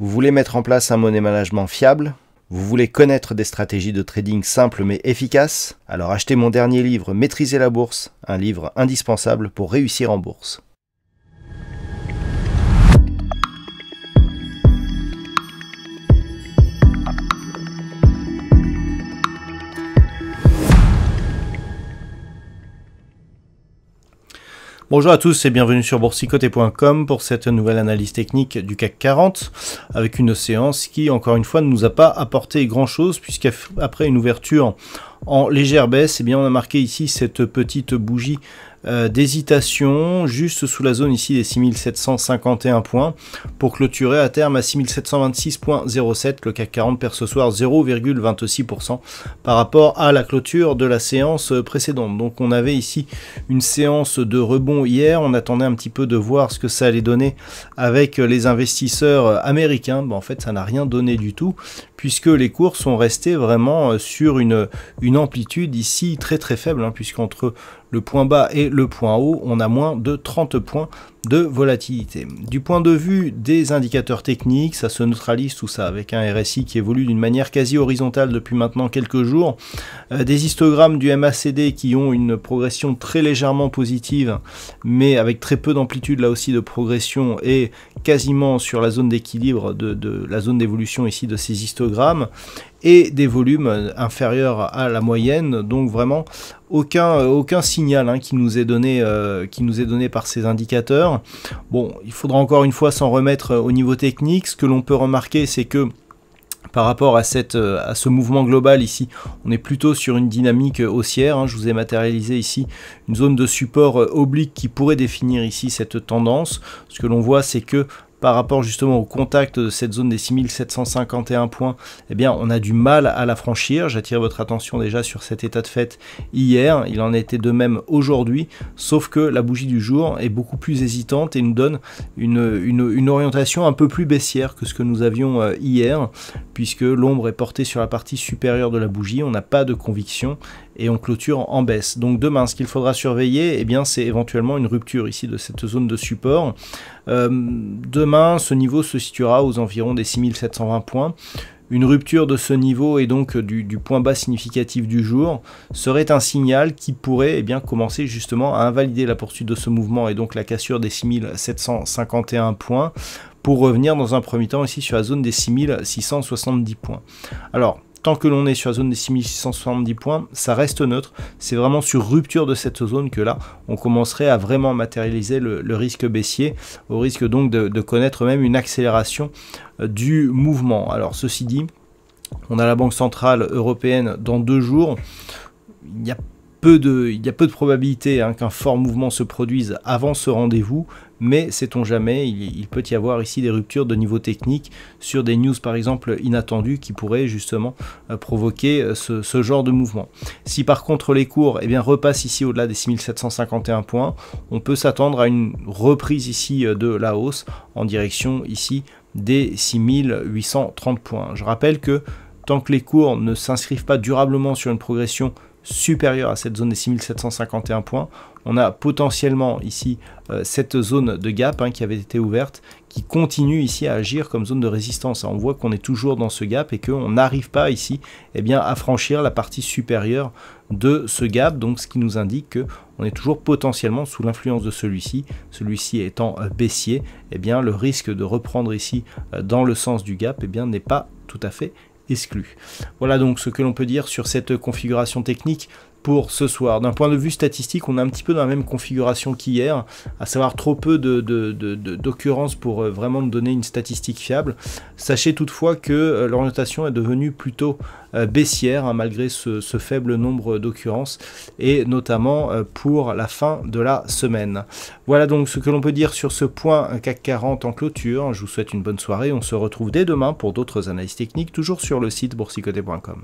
Vous voulez mettre en place un monnaie management fiable vous voulez connaître des stratégies de trading simples mais efficaces Alors achetez mon dernier livre Maîtriser la bourse, un livre indispensable pour réussir en bourse. Bonjour à tous et bienvenue sur boursicoté.com pour cette nouvelle analyse technique du CAC 40 avec une séance qui, encore une fois, ne nous a pas apporté grand chose puisqu'après une ouverture en légère baisse, et eh bien on a marqué ici cette petite bougie euh, d'hésitation juste sous la zone ici des 6751 points pour clôturer à terme à 6726.07 le CAC 40 perd ce soir 0,26% par rapport à la clôture de la séance précédente donc on avait ici une séance de rebond hier on attendait un petit peu de voir ce que ça allait donner avec les investisseurs américains en fait ça n'a rien donné du tout puisque les cours sont restés vraiment euh, sur une, une amplitude ici très très faible, hein, puisqu'entre le point bas et le point haut, on a moins de 30 points de volatilité. Du point de vue des indicateurs techniques, ça se neutralise tout ça avec un RSI qui évolue d'une manière quasi horizontale depuis maintenant quelques jours, euh, des histogrammes du MACD qui ont une progression très légèrement positive, mais avec très peu d'amplitude là aussi de progression et quasiment sur la zone d'équilibre de la zone d'évolution ici de ces histogrammes, et des volumes inférieurs à la moyenne. Donc vraiment aucun, euh, aucun signal hein, qui, nous est donné, euh, qui nous est donné par ces indicateurs. Bon, il faudra encore une fois s'en remettre euh, au niveau technique. Ce que l'on peut remarquer, c'est que par rapport à, cette, à ce mouvement global ici, on est plutôt sur une dynamique haussière. Hein. Je vous ai matérialisé ici une zone de support oblique qui pourrait définir ici cette tendance. Ce que l'on voit, c'est que par rapport justement au contact de cette zone des 6751 points, eh bien on a du mal à la franchir. J'attire votre attention déjà sur cet état de fait hier, il en était de même aujourd'hui, sauf que la bougie du jour est beaucoup plus hésitante et nous donne une, une orientation un peu plus baissière que ce que nous avions euh, hier, puisque l'ombre est portée sur la partie supérieure de la bougie, on n'a pas de conviction et on clôture en baisse. Donc demain, ce qu'il faudra surveiller, eh bien, c'est éventuellement une rupture ici de cette zone de support. Euh, demain, ce niveau se situera aux environs des 6720 points. Une rupture de ce niveau et donc du, point bas significatif du jour serait un signal qui pourrait eh bien, commencer justement à invalider la poursuite de ce mouvement et donc la cassure des 6751 points pour revenir dans un premier temps ici sur la zone des 6670 points. Alors, tant que l'on est sur la zone des 6670 points, ça reste neutre. C'est vraiment sur rupture de cette zone que là, on commencerait à vraiment matérialiser le, risque baissier, au risque donc de, connaître même une accélération euh, du mouvement. Alors ceci dit, on a la Banque Centrale Européenne dans deux jours. Il y a peu de, il a peu de probabilité hein, qu'un fort mouvement se produise avant ce rendez-vous mais sait-on jamais, il, peut y avoir ici des ruptures de niveau technique sur des news par exemple inattendues qui pourraient justement euh, provoquer euh, ce, genre de mouvement. Si par contre les cours eh bien, repassent ici au-delà des 6751 points, on peut s'attendre à une reprise ici euh, de la hausse en direction ici des 6830 points. Je rappelle que tant que les cours ne s'inscrivent pas durablement sur une progression supérieure à cette zone des 6751 points. On a potentiellement ici euh, cette zone de gap hein, qui avait été ouverte, qui continue ici à agir comme zone de résistance. On voit qu'on est toujours dans ce gap et qu'on n'arrive pas ici et eh bien, à franchir la partie supérieure de ce gap, donc ce qui nous indique que est toujours potentiellement sous l'influence de celui-ci. Celui-ci étant euh, baissier, eh bien, le risque de reprendre ici euh, dans le sens du gap eh bien, n'est pas tout à fait exclu. Voilà donc ce que l'on peut dire sur cette configuration technique pour ce soir. D'un point de vue statistique, on est un petit peu dans la même configuration qu'hier, à savoir trop peu d'occurrences de, pour euh, vraiment donner une statistique fiable. Sachez toutefois que euh, l'orientation est devenue plutôt euh, baissière, hein, malgré ce, ce, faible nombre d'occurrences, et notamment pour la fin de la semaine. Voilà donc ce que l'on peut dire sur ce point CAC 40 en clôture. Je vous souhaite une bonne soirée. On se retrouve dès demain pour d'autres analyses techniques, toujours sur le site boursicoté.com.